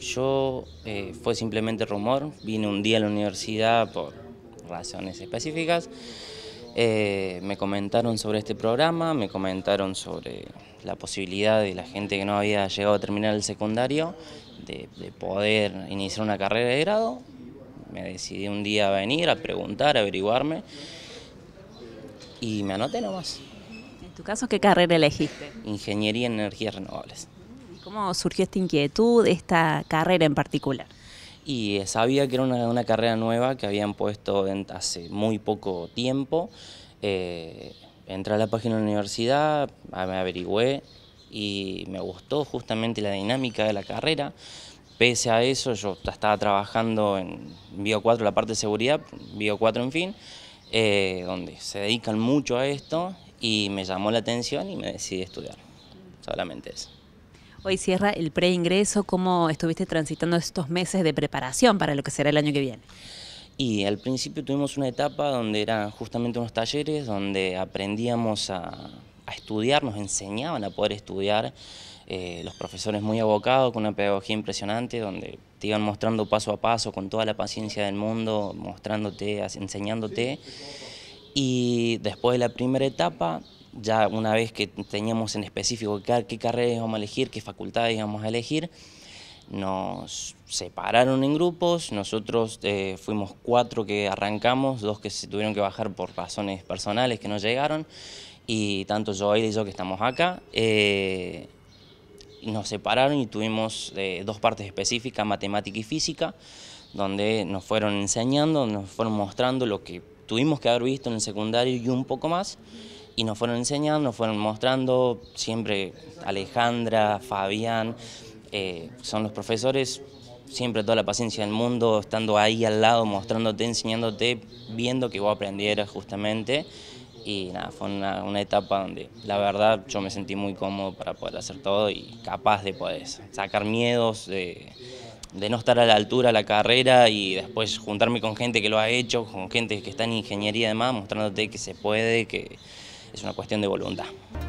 Yo eh, fue simplemente rumor, vine un día a la universidad por razones específicas, eh, me comentaron sobre este programa, me comentaron sobre la posibilidad de la gente que no había llegado a terminar el secundario de, de poder iniciar una carrera de grado. Me decidí un día a venir, a preguntar, a averiguarme y me anoté nomás. ¿En tu caso qué carrera elegiste? Ingeniería en energías renovables. ¿Cómo surgió esta inquietud, esta carrera en particular? Y sabía que era una, carrera nueva que habían puesto hace muy poco tiempo. Eh, entré a la página de la universidad, me averigüé y me gustó justamente la dinámica de la carrera. Pese a eso, yo estaba trabajando en Bio 4, la parte de seguridad, Bio 4 en fin, eh, donde se dedican mucho a esto y me llamó la atención y me decidí estudiar. Solamente eso. Hoy cierra el preingreso. ¿Cómo estuviste transitando estos meses de preparación para lo que será el año que viene? Y al principio tuvimos una etapa donde eran justamente unos talleres donde aprendíamos a, estudiar, nos enseñaban a poder estudiar. Eh, los profesores muy abocados, con una pedagogía impresionante, donde te iban mostrando paso a paso, con toda la paciencia del mundo, mostrándote, enseñándote. Y después de la primera etapa, ya una vez que teníamos en específico qué, qué carreras íbamos a elegir, qué facultades íbamos a elegir, nos separaron en grupos, nosotros eh, fuimos cuatro que arrancamos, dos que se tuvieron que bajar por razones personales que no llegaron, y tanto yo y yo que estamos acá, eh, nos separaron y tuvimos eh, dos partes específicas, matemática y física, donde nos fueron enseñando, nos fueron mostrando lo que tuvimos que haber visto en el secundario y un poco más y nos fueron enseñando, nos fueron mostrando, siempre Alejandra, Fabián, eh, son los profesores, siempre toda la paciencia del mundo, estando ahí al lado, mostrándote, enseñándote, viendo que vos aprendieras justamente. Y nada, fue una, etapa donde la verdad yo me sentí muy cómodo para poder hacer todo y capaz de poder sacar miedos, de, no estar a la altura de la carrera y después juntarme con gente que lo ha hecho, con gente que está en ingeniería y demás, mostrándote que se puede, que, es una cuestión de voluntad.